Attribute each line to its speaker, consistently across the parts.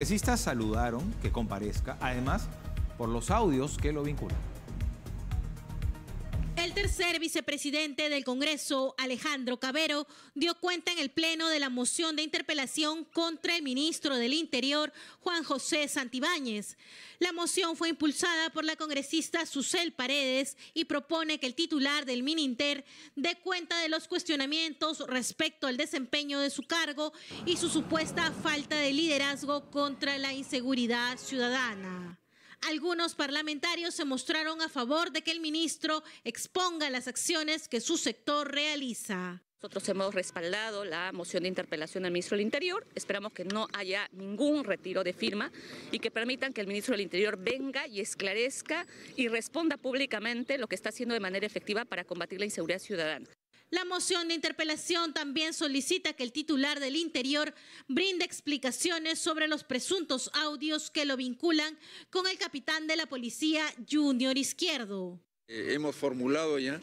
Speaker 1: congresistas saludaron que comparezca, además por los audios que lo vinculan
Speaker 2: tercer vicepresidente del Congreso, Alejandro Cabero, dio cuenta en el Pleno de la moción de interpelación contra el ministro del Interior, Juan José Santibáñez. La moción fue impulsada por la congresista Susel Paredes y propone que el titular del Mininter dé cuenta de los cuestionamientos respecto al desempeño de su cargo y su supuesta falta de liderazgo contra la inseguridad ciudadana. Algunos parlamentarios se mostraron a favor de que el ministro exponga las acciones que su sector realiza.
Speaker 3: Nosotros hemos respaldado la moción de interpelación al ministro del Interior. Esperamos que no haya ningún retiro de firma y que permitan que el ministro del Interior venga y esclarezca y responda públicamente lo que está haciendo de manera efectiva para combatir la inseguridad ciudadana.
Speaker 2: La moción de interpelación también solicita que el titular del interior brinde explicaciones sobre los presuntos audios que lo vinculan con el capitán de la policía Junior Izquierdo.
Speaker 1: Eh, hemos formulado ya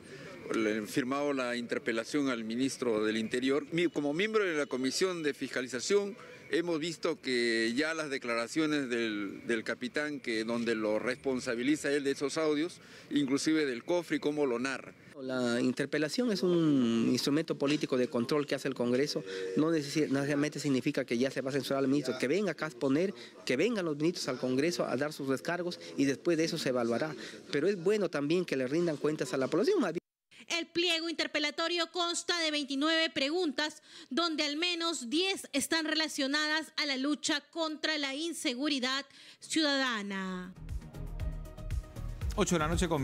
Speaker 1: le firmado la interpelación al ministro del Interior. Como miembro de la Comisión de Fiscalización hemos visto que ya las declaraciones del, capitán, que donde lo responsabiliza él de esos audios, inclusive del cofre y cómo lo narra.
Speaker 4: La interpelación es un instrumento político de control que hace el Congreso. No necesariamente significa que ya se va a censurar al ministro. Que venga acá a exponer, que vengan los ministros al Congreso a dar sus descargos y después de eso se evaluará. Pero es bueno también que le rindan cuentas a la población.
Speaker 2: El pliego interpelatorio consta de 29 preguntas, donde al menos 10 están relacionadas a la lucha contra la inseguridad ciudadana.
Speaker 4: 8 de la noche con